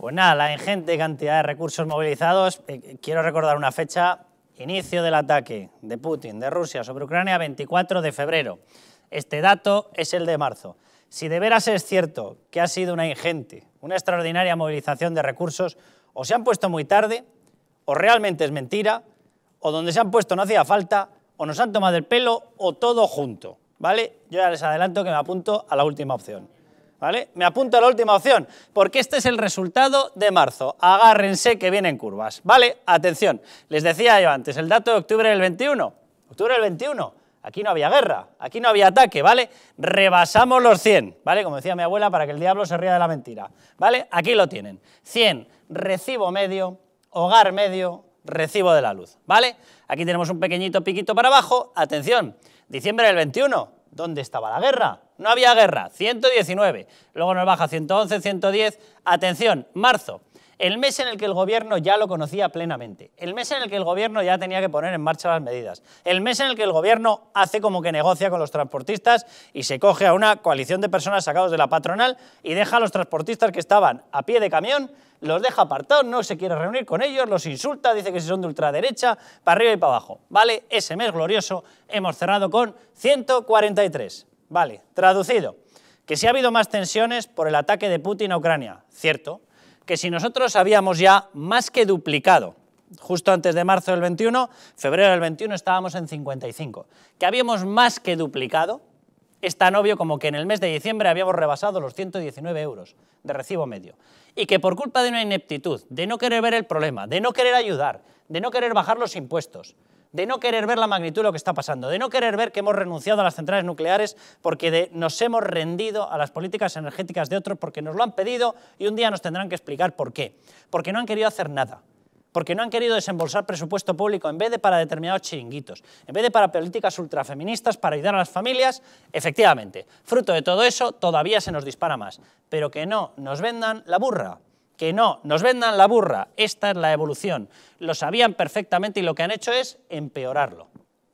Pues nada, la ingente cantidad de recursos movilizados. Eh, quiero recordar una fecha, inicio del ataque de Putin, de Rusia sobre Ucrania, 24 de febrero. Este dato es el de marzo. Si de veras es cierto que ha sido una ingente, una extraordinaria movilización de recursos, o se han puesto muy tarde, o realmente es mentira, o donde se han puesto no hacía falta, o nos han tomado el pelo, o todo junto. ¿Vale? Yo ya les adelanto que me apunto a la última opción. Me apunto a la última opción, porque este es el resultado de marzo. Agárrense que vienen curvas. ¿Vale? Atención, les decía yo antes, el dato de octubre del 21. Octubre del 21. Aquí no había guerra, aquí no había ataque, ¿vale? Rebasamos los 100, ¿vale? Como decía mi abuela, para que el diablo se ría de la mentira, ¿vale? Aquí lo tienen. 100, recibo medio, hogar medio, recibo de la luz, ¿vale? Aquí tenemos un pequeñito piquito para abajo. Atención, diciembre del 21, ¿dónde estaba la guerra? no había guerra, 119. Luego nos baja 111, 110. Atención, marzo, el mes en el que el gobierno ya lo conocía plenamente, el mes en el que el gobierno ya tenía que poner en marcha las medidas, el mes en el que el gobierno hace como que negocia con los transportistas y se coge a una coalición de personas sacados de la patronal y deja a los transportistas que estaban a pie de camión, los deja apartados, no se quiere reunir con ellos, los insulta, dice que si son de ultraderecha, para arriba y para abajo. Vale, ese mes glorioso hemos cerrado con 143. Vale, traducido. Que si ha habido más tensiones por el ataque de Putin a Ucrania, cierto. Que si nosotros habíamos ya más que duplicado, justo antes de marzo del 21, febrero del 21 estábamos en 55. Que habíamos más que duplicado, es tan obvio como que en el mes de diciembre habíamos rebasado los 119 euros de recibo medio. Y que por culpa de una ineptitud, de no querer ver el problema, de no querer ayudar, de no querer bajar los impuestos, de no querer ver la magnitud de lo que está pasando, de no querer ver que hemos renunciado a las centrales nucleares porque nos hemos rendido a las políticas energéticas de otros porque nos lo han pedido y un día nos tendrán que explicar por qué. Porque no han querido hacer nada, porque no han querido desembolsar presupuesto público en vez de para determinados chiringuitos, en vez de para políticas ultrafeministas, para ayudar a las familias, efectivamente, fruto de todo eso todavía se nos dispara más, pero que no nos vendan la burra, que no, nos vendan la burra, esta es la evolución. Lo sabían perfectamente y lo que han hecho es empeorarlo.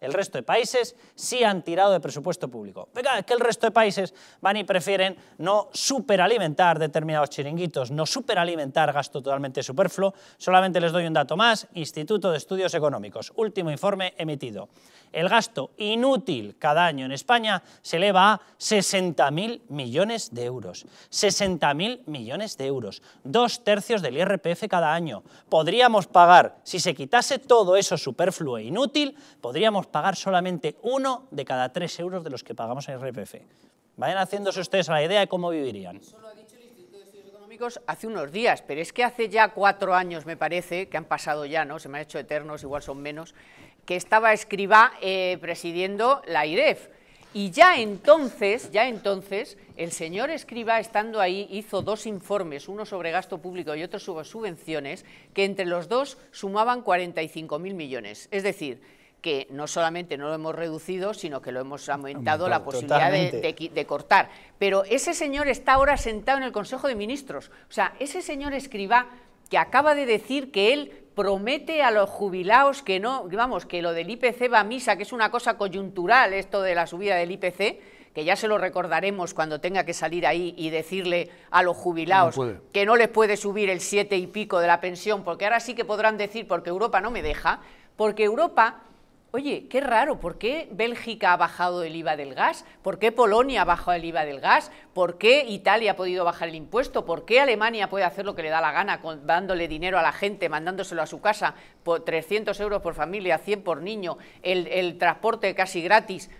El resto de países sí han tirado de presupuesto público. Venga, que el resto de países van y prefieren no superalimentar determinados chiringuitos, no superalimentar gasto totalmente superfluo. Solamente les doy un dato más, Instituto de Estudios Económicos, último informe emitido. El gasto inútil cada año en España se eleva a 60.000 millones de euros. 60.000 millones de euros, dos tercios del IRPF cada año. Podríamos pagar, si se quitase todo eso superfluo e inútil, podríamos pagar pagar solamente uno de cada tres euros de los que pagamos en RPF. Vayan haciéndose ustedes la idea de cómo vivirían. Eso lo ha dicho el Instituto de Estudios Económicos hace unos días, pero es que hace ya cuatro años, me parece, que han pasado ya, ¿no? Se me han hecho eternos, igual son menos, que estaba Escribá eh, presidiendo la IREF. Y ya entonces, ya entonces, el señor Escriba, estando ahí, hizo dos informes, uno sobre gasto público y otro sobre subvenciones, que entre los dos sumaban 45.000 millones. Es decir, que no solamente no lo hemos reducido, sino que lo hemos aumentado la posibilidad de, cortar. Pero ese señor está ahora sentado en el Consejo de Ministros. O sea, ese señor escriba que acaba de decir que él promete a los jubilados que no, vamos, que lo del IPC va a misa, que es una cosa coyuntural esto de la subida del IPC, que ya se lo recordaremos cuando tenga que salir ahí y decirle a los jubilados que no les puede subir el siete y pico de la pensión, porque ahora sí que podrán decir, porque Europa no me deja, porque Europa oye, qué raro, ¿por qué Bélgica ha bajado el IVA del gas? ¿Por qué Polonia ha bajado el IVA del gas? ¿Por qué Italia ha podido bajar el impuesto? ¿Por qué Alemania puede hacer lo que le da la gana dándole dinero a la gente, mandándoselo a su casa, por 300 euros por familia, 100 por niño, el, transporte casi gratis?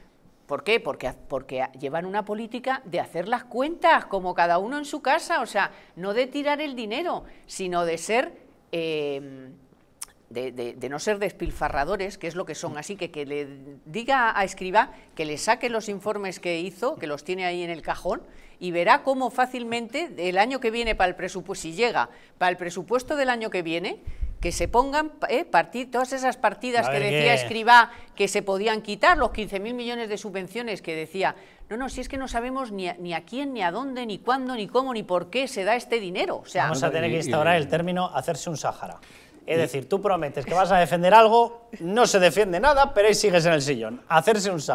¿Por qué? Porque, porque, llevan una política de hacer las cuentas, como cada uno en su casa, o sea, no de tirar el dinero, sino de ser... Eh, de, no ser despilfarradores, que es lo que son, así que que le diga a Escriba que le saque los informes que hizo, que los tiene ahí en el cajón, y verá cómo fácilmente el año que viene para el presupuesto, si llega para el presupuesto del año que viene, que se pongan eh, todas esas partidas que decía Escribá que se podían quitar, los 15.000 millones de subvenciones que decía, no, no, si es que no sabemos ni a, ni a quién, ni a dónde, ni cuándo, ni cómo, ni por qué se da este dinero. Vamos a tener que instaurar el término hacerse un Sahara. Es decir, tú prometes que vas a defender algo, no se defiende nada, pero ahí sigues en el sillón. Hacerse un saco.